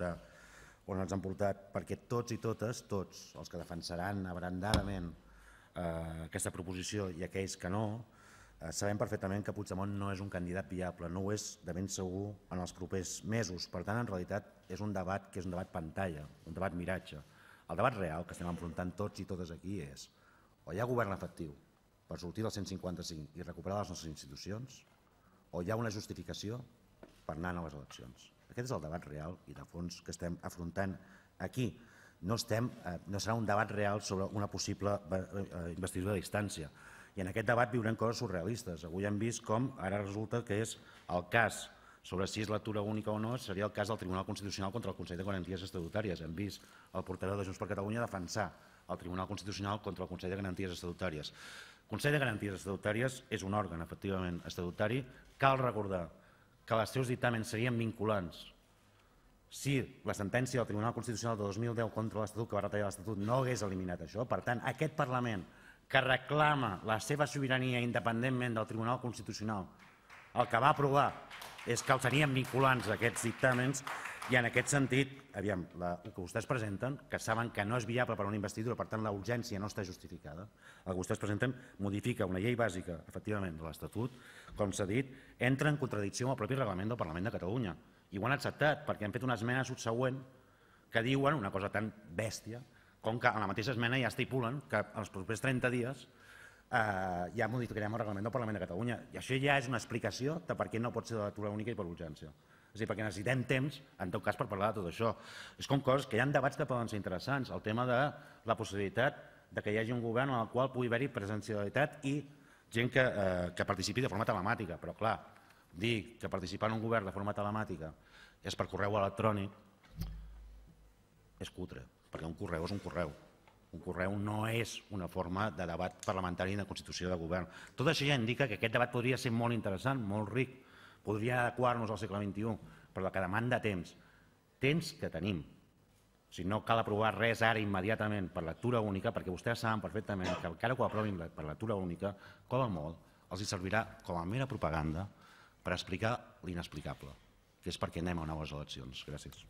portar on ens han portat, perquè tots i totes, tots els que defensaran abrandadament eh, aquesta proposició i aquells que no, eh, sabem perfectament que Puigdemont no és un candidat viable, no ho és de ben segur en els propers mesos. Per tant, en realitat, és un debat que és un debat pantalla, un debat miratge. El debat real que estem enfrontant tots i totes aquí és o hi ha govern efectiu per sortir del 155 i recuperar les nostres institucions, o hi ha una justificació per anar a noves eleccions. Aquest és el debat real i de fons que estem afrontant aquí. No, estem, eh, no serà un debat real sobre una possible eh, eh, investidura a distància. I en aquest debat viurem coses surrealistes. Avui hem vist com ara resulta que és el cas sobre si és lectura única o no, seria el cas del Tribunal Constitucional contra el Consell de Garanties Estatutàries. Hem vist el portaveu de Junts per Catalunya defensar el Tribunal Constitucional contra el Consell de Garanties Estatutàries. El Consell de Garanties Estatutàries és un òrgan efectivament estatutari. Cal recordar que els seus dictaments serien vinculants si la sentència del Tribunal Constitucional de 2010 contra l'Estatut que va retallar l'Estatut no hagués eliminat això. Per tant, aquest Parlament que reclama la seva sobirania independentment del Tribunal Constitucional el que va aprovar és que els tenien vinculants aquests dictàmens i en aquest sentit, aviam, la, el que vostès presenten, que saben que no és viable per a una investidura, per tant la urgència no està justificada, el que vostès presenten modifica una llei bàsica, efectivament, de l'Estatut, com s'ha dit, entra en contradicció amb el propi reglament del Parlament de Catalunya. I ho han acceptat perquè han fet una esmena subsegüent que diuen una cosa tan bèstia com que en la mateixa esmena ja estipulen que els propers 30 dies eh, ja modificarem el reglament del Parlament de Catalunya. I això ja és una explicació de per què no pot ser de lectura única i per urgència. És a dir, perquè necessitem temps, en tot cas, per parlar de tot això. És com coses que hi ha debats que poden ser interessants. El tema de la possibilitat de que hi hagi un govern en el qual pugui haver-hi presencialitat i gent que, eh, que participi de forma telemàtica. Però, clar, dir que participar en un govern de forma telemàtica és per correu electrònic és cutre, perquè un correu és un correu. Un correu no és una forma de debat parlamentari de constitució de govern. Tot això ja indica que aquest debat podria ser molt interessant, molt ric, podria adequar-nos al segle XXI, però la que demanda temps, temps que tenim. Si no cal aprovar res ara immediatament per lectura única, perquè vostès saben perfectament que encara que ho aprovin per lectura única, com a molt, els hi servirà com a mera propaganda per explicar l'inexplicable, que és perquè anem a noves eleccions. Gràcies.